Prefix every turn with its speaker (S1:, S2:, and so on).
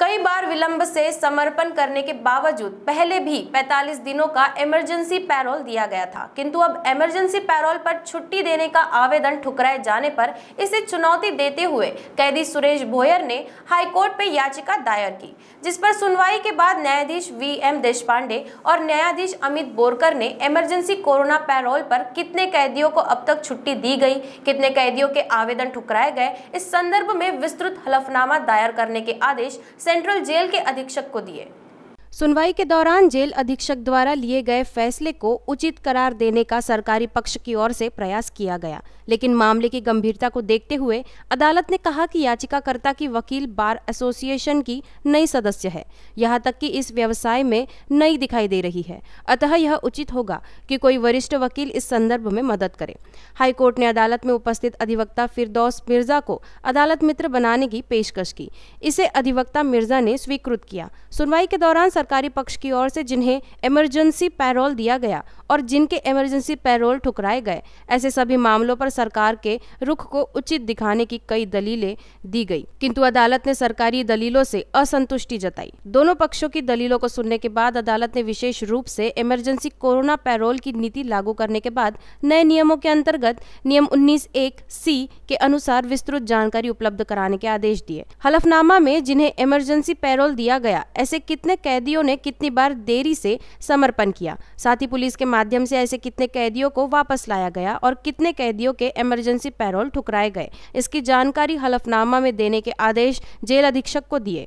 S1: कई बार विलंब से समर्पण करने के बावजूद पहले भी 45 दिनों का इमरजेंसी पैरोल दिया गया था किंतु अब इमरजेंसी पैरोल पर छुट्टी देने का आवेदन ठुकराए जाने पर इसे चुनौती देते हुए कैदी सुरेश भोयर ने हाईकोर्ट पर याचिका दायर की जिस पर सुनवाई के बाद न्यायाधीश वी एम देशपांडे और न्यायाधीश अमित बोरकर ने इमरजेंसी कोरोना पैरोल पर कितने कैदियों को अब तक छुट्टी दी गई कितने कैदियों के आवेदन ठुकराए गए इस संदर्भ में विस्तृत हलफनामा दायर करने के आदेश सेंट्रल जेल के अधीक्षक को दिए सुनवाई के दौरान जेल अधीक्षक द्वारा लिए गए फैसले को उचित करार देने का सरकारी पक्ष की ओर से प्रयास किया गया लेकिन मामले की गंभीरता को देखते हुए अदालत ने कहा कि याचिकाकर्ता की वकील बार एसोसिएशन की नई सदस्य है यहाँ तक कि इस व्यवसाय में नई दिखाई दे रही है अतः यह उचित होगा कि कोई वरिष्ठ वकील इस संदर्भ में मदद करे हाईकोर्ट ने अदालत में उपस्थित अधिवक्ता फिरदौस मिर्जा को अदालत मित्र बनाने की पेशकश की इसे अधिवक्ता मिर्जा ने स्वीकृत किया सुनवाई के दौरान सरकारी पक्ष की ओर से जिन्हें इमरजेंसी पैरोल दिया गया और जिनके इमरजेंसी पैरोल ठुकराए गए ऐसे सभी मामलों पर सरकार के रुख को उचित दिखाने की कई दलीलें दी गई किंतु अदालत ने सरकारी दलीलों से असंतुष्टि जताई दोनों पक्षों की दलीलों को सुनने के बाद अदालत ने विशेष रूप से इमरजेंसी कोरोना पैरोल की नीति लागू करने के बाद नए नियमों के अंतर्गत नियम उन्नीस एक सी के अनुसार विस्तृत जानकारी उपलब्ध कराने के आदेश दिए हलफनामा में जिन्हें इमरजेंसी पैरोल दिया गया ऐसे कितने कैदी कैदियों ने कितनी बार देरी से समर्पण किया साथ ही पुलिस के माध्यम से ऐसे कितने कैदियों को वापस लाया गया और कितने कैदियों के इमरजेंसी पैरोल ठुकराए गए इसकी जानकारी हलफनामा में देने के आदेश जेल अधीक्षक को दिए